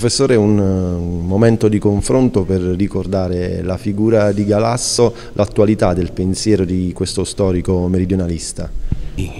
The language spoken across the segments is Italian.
Professore, un, un momento di confronto per ricordare la figura di Galasso, l'attualità del pensiero di questo storico meridionalista.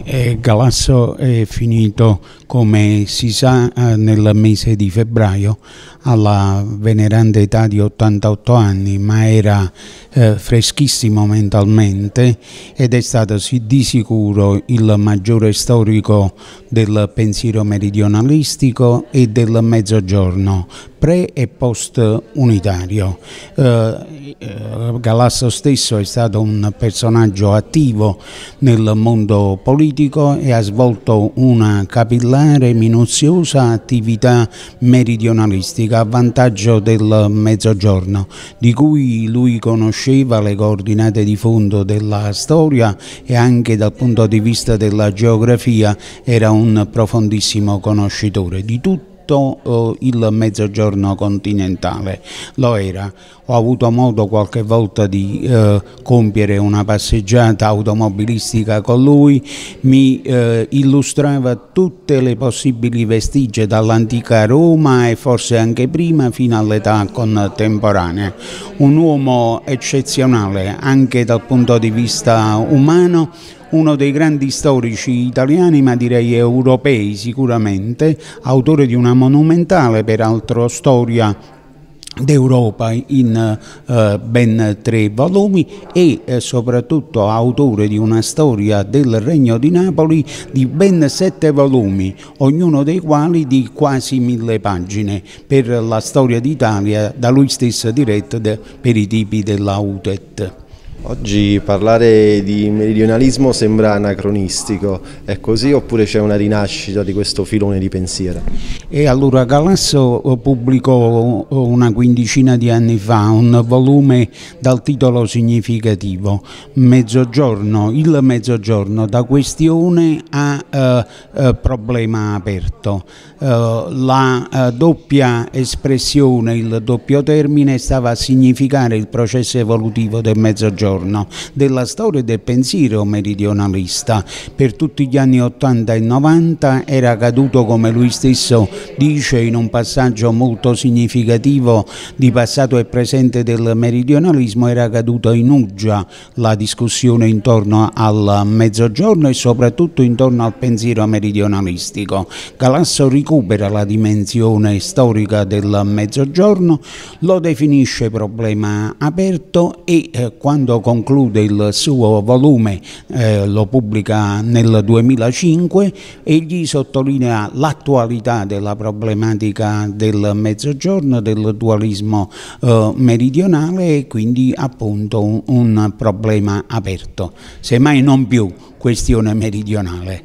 E Galasso è finito, come si sa, eh, nel mese di febbraio alla veneranda età di 88 anni, ma era eh, freschissimo mentalmente ed è stato di sicuro il maggiore storico del pensiero meridionalistico e del mezzogiorno, pre e post unitario. Eh, eh, Galasso stesso è stato un personaggio attivo nel mondo politico e ha svolto una capillare e minuziosa attività meridionalistica a vantaggio del Mezzogiorno, di cui lui conosceva le coordinate di fondo della storia e anche dal punto di vista della geografia era un profondissimo conoscitore di tutto tutto eh, il mezzogiorno continentale, lo era. Ho avuto modo qualche volta di eh, compiere una passeggiata automobilistica con lui, mi eh, illustrava tutte le possibili vestigie dall'antica Roma e forse anche prima fino all'età contemporanea. Un uomo eccezionale anche dal punto di vista umano, uno dei grandi storici italiani, ma direi europei sicuramente, autore di una monumentale, peraltro, storia d'Europa in eh, ben tre volumi e eh, soprattutto autore di una storia del Regno di Napoli di ben sette volumi, ognuno dei quali di quasi mille pagine per la storia d'Italia da lui stesso diretta per i tipi della UTET. Oggi parlare di meridionalismo sembra anacronistico, è così oppure c'è una rinascita di questo filone di pensiero? E allora Galasso pubblicò una quindicina di anni fa un volume dal titolo significativo Mezzogiorno, il mezzogiorno da questione a eh, eh problema aperto. Eh, la eh, doppia espressione, il doppio termine stava a significare il processo evolutivo del mezzogiorno giorno della storia del pensiero meridionalista. Per tutti gli anni 80 e 90 era caduto, come lui stesso dice, in un passaggio molto significativo di passato e presente del meridionalismo, era caduto in uggia la discussione intorno al mezzogiorno e soprattutto intorno al pensiero meridionalistico. Galasso recupera la dimensione storica del mezzogiorno, lo definisce problema aperto e eh, quando conclude il suo volume, eh, lo pubblica nel 2005, egli sottolinea l'attualità della problematica del mezzogiorno, del dualismo eh, meridionale e quindi appunto un, un problema aperto, semmai non più questione meridionale.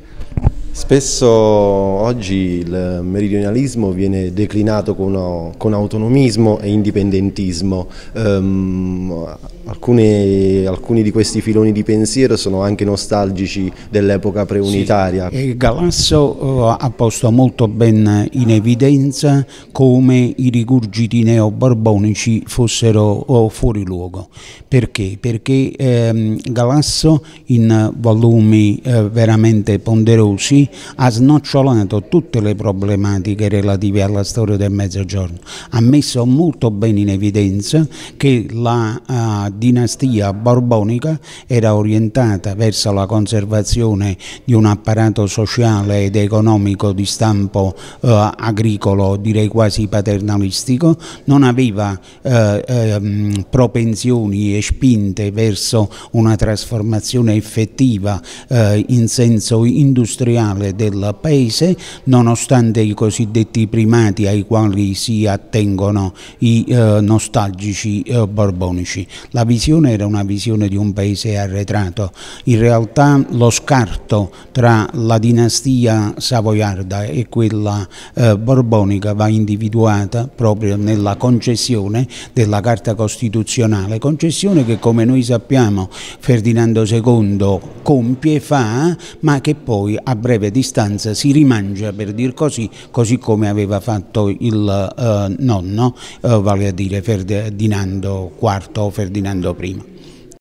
Spesso oggi il meridionalismo viene declinato con, con autonomismo e indipendentismo. Um, alcune, alcuni di questi filoni di pensiero sono anche nostalgici dell'epoca preunitaria. Sì. Galasso eh, ha posto molto ben in evidenza come i rigurgiti neoborbonici fossero fuori luogo. Perché? Perché ehm, Galasso in volumi eh, veramente ponderosi ha snocciolato affrontato tutte le problematiche relative alla storia del Mezzogiorno, ha messo molto bene in evidenza che la uh, dinastia borbonica era orientata verso la conservazione di un apparato sociale ed economico di stampo uh, agricolo, direi quasi paternalistico, non aveva uh, um, propensioni e spinte verso una trasformazione effettiva in senso industriale del paese nonostante i cosiddetti primati ai quali si attengono i eh, nostalgici eh, borbonici. La visione era una visione di un paese arretrato, in realtà lo scarto tra la dinastia savoiarda e quella eh, borbonica va individuata proprio nella concessione della Carta Costituzionale, concessione che come noi sappiamo Ferdinando II compie, fa, ma che poi a breve distanza si rimane arancia cioè, per dir così, così come aveva fatto il eh, nonno, eh, vale a dire Ferdinando IV o Ferdinando I.